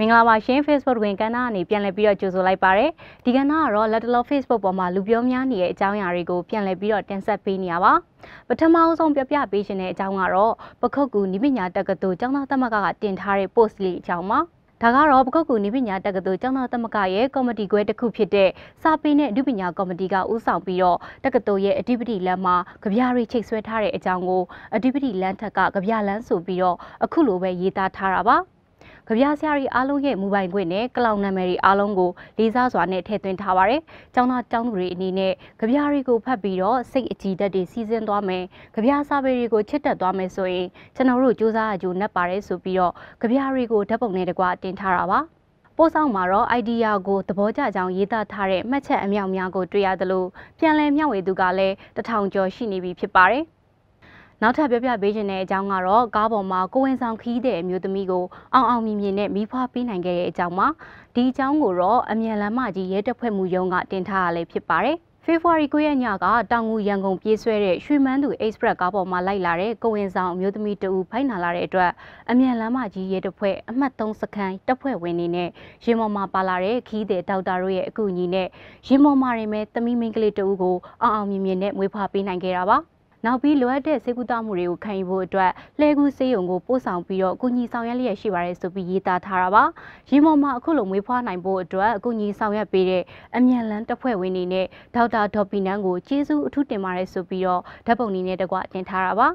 မင်္ဂလာပါရှင် Facebook တွင်ကဏ္ဍအနေပြန်လည်ပြီးတော့ကြိုဆိုလိုက်ပါရစေ။ဒီကဏ္ဍကတော့ Letterlaw Facebook ပေါ်မှာလူပြောများနေတဲ့အကြောင်းအရာတွေကိုပြန်လည်ပြီးတော့တင်ဆက်ပေးနေရပါ။ပထမအဆုံးပြပြပေးရှင်တဲ့အကြောင်းကတော့ပခုတ်ကူနိပညာတက္ကသိုလ်ကျောင်းသားသမဂ္ဂကတင်ထားတဲ့ post လေးအကြောင်းပါ။ဒါကတော့ပကုတ်ကူနိပညာတက္ကသိုလ်ကျောင်းသားသမဂ္ဂရဲ့ကော်မတီခွဲတစ်ခုဖြစ်တဲ့စာပေနဲ့အနုပညာကော်မတီကဦးဆောင်ပြီးတော့တက္ကသိုလ်ရဲ့အဓိပတိလမ်းမှာကြပြရီချိတ်ဆွဲထားတဲ့အကြောင်းကိုအဓိပတိလမ်းထက်ကကြပြလမ်းဆိုပြီးတော့အခုလိုပဲရေးသားထားတာပါ။ကြပြဆရာတွေအားလုံးရဲ့မူပိုင်ခွင့်နဲ့ကလောင်နံပါတ်တွေအားလုံးကိုလေးစားစွာနဲ့ထည့်သွင်းထားပါတယ်။ကျောင်းသားကျောင်းသူတွေအနေနဲ့ကြပြတွေကိုဖတ်ပြီးတော့စိတ်အကြည်ဓာတ်တွေစီးဆင်းသွားမယ်။ကြပြစာပေတွေကိုချစ်တတ်သွားမယ်ဆိုရင်ကျွန်တော်တို့စူးစမ်းအကျိုးနှက်ပါတယ်ဆိုပြီးတော့ကြပြတွေကိုဓာတ်ပုံနဲ့တကွတင်ထားတာပါ။ပို့ဆောင်မှာတော့ idea ကိုသဘောကျကြောင်းရေးသားထားတဲ့မှတ်ချက်အမြောက်များကိုတွေ့ရသလိုပြန်လည်မျှဝေသူကလည်းတထောင်ကျော်ရှိနေပြီဖြစ်ပါတယ်။နောက်ထပ်ပြောပြပေးခြင်းတဲ့အကြောင်းကတော့ကားပေါ်မှာကိုဝင်ဆောင်ခီးတဲ့အမျိုးသမီးကိုအောင်အောင်မြင်မြင်နဲ့မိဖွားပေးနိုင်ခဲ့တဲ့အကြောင်းပါဒီအကြောင်းကိုတော့အမြန်လမ်းမကြီးရဲတပ်ဖွဲ့မှုရုံးကတင်ထားရလဲဖြစ်ပါတယ်ဖေဖော်ဝါရီ9ရက်ညကတောင်ငူရန်ကုန်ပြေးဆွဲတဲ့ရွှေမန်းသူ Express ကားပေါ်မှာလိုက်လာတဲ့ကိုဝင်ဆောင်အမျိုးသမီးတဦးဖိုက်နာလာတဲ့အတွက်အမြန်လမ်းမကြီးရဲတပ်ဖွဲ့အမှတ်3စခန်းတပ်ဖွဲ့ဝင်တွေနဲ့ရင်မော်မှာပါလာတဲ့ခီးတဲ့ဒေါက်တာတို့ရဲ့အကူအညီနဲ့ရင်မော်မှာတွင်ပဲသမီးမင်းကလေးတဦးကိုအောင်အောင်မြင်မြင်နဲ့မွေးဖွားပေးနိုင်ခဲ့တာပါ။နောက်ပြီးလိုအပ်တဲ့စေကူတမှုတွေကိုခံယူဖို့အတွက်လှည်းကူစေယုံကိုပို့ဆောင်ပြီးတော့ကုညီဆောင်ရွက်လျက်ရှိပါတယ်ဆိုပြီးရေးသားထားတာပါရေမော်မှာအခုလိုမွေးဖွားနိုင်ဖို့အတွက်ကုညီဆောင်ရွက်ပေးတဲ့အမြန်လန်းတပ်ဖွဲ့ဝင်တွေနဲ့ဒေါက်တာဒေါ်ပီနန်းကိုကျေးဇူးအထူးတင်ပါတယ်ဆိုပြီးတော့ဓာတ်ပုံတွေနဲ့တကွတင်ထားတာပါ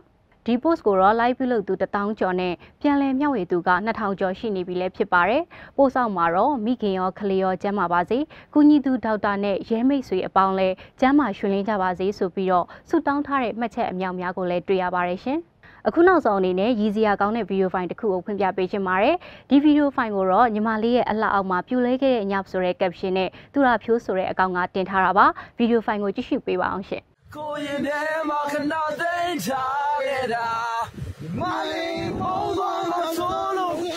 ဒီ post ကိုတော့ live ပြုလုပ်သူ1000ကျော်နဲ့ပြန်လည်မျှဝေသူက2000ကျော်ရှိနေပြီလည်းဖြစ်ပါတယ်။ပို့ဆောင်မှာတော့မိခင်ရောခလေးရောကျန်းမာပါစေ။ကုညီသူဒေါက်တာနဲ့ရဲမိတ်ဆွေအပေါင်းလည်းကျန်းမာရှင်လင်းကြပါစေဆိုပြီးတော့ဆုတောင်းထားတဲ့မှတ်ချက်အမြောက်များကိုလည်းတွေ့ရပါတယ်ရှင်။အခုနောက်ဆုံးအနေနဲ့ရည်စရာကောင်းတဲ့ဗီဒီယိုဖိုင်တစ်ခုကိုဖွင့်ပြပေးချင်ပါတယ်။ဒီဗီဒီယိုဖိုင်ကိုတော့ညီမလေးရဲ့အလှအောက်မှာပြူလဲခဲ့တဲ့ညပ်ဆိုတဲ့ caption နဲ့သူရဖြိုးဆိုတဲ့အကောင့်ကတင်ထားတာပါ။ဗီဒီယိုဖိုင်ကိုကြည့်ရှုပေးပါအောင်ရှင်။ကိုရင်ထဲမှာခဏသိမ်းချာတာမလေးပုံသွားမဆိုးလို့ဗီ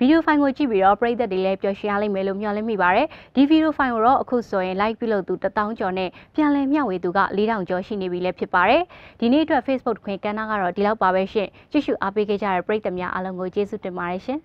ဒီယိုဖိုင်ကိုကြည့်ပြီးတော့ပရိသတ်တွေလည်းပျော်ရွှင်ရလိမ့်မယ်လို့မျှော်လင့်မိပါတယ်ဒီဗီဒီယိုဖိုင်ကိုတော့အခုဆိုရင် like ပြုလုပ်သူ1000ကျော်နဲ့ပြန်လည်မျှဝေသူက4000ကျော်ရှိနေပြီလည်းဖြစ်ပါတယ်ဒီနေ့အတွက် Facebook ခွင့်ကဏ္ဍကတော့ဒီလောက်ပါပဲရှင်ကြည့်ရှုအားပေးခဲ့ကြတဲ့ပရိသတ်များအားလုံးကိုကျေးဇူးတင်ပါတယ်ရှင်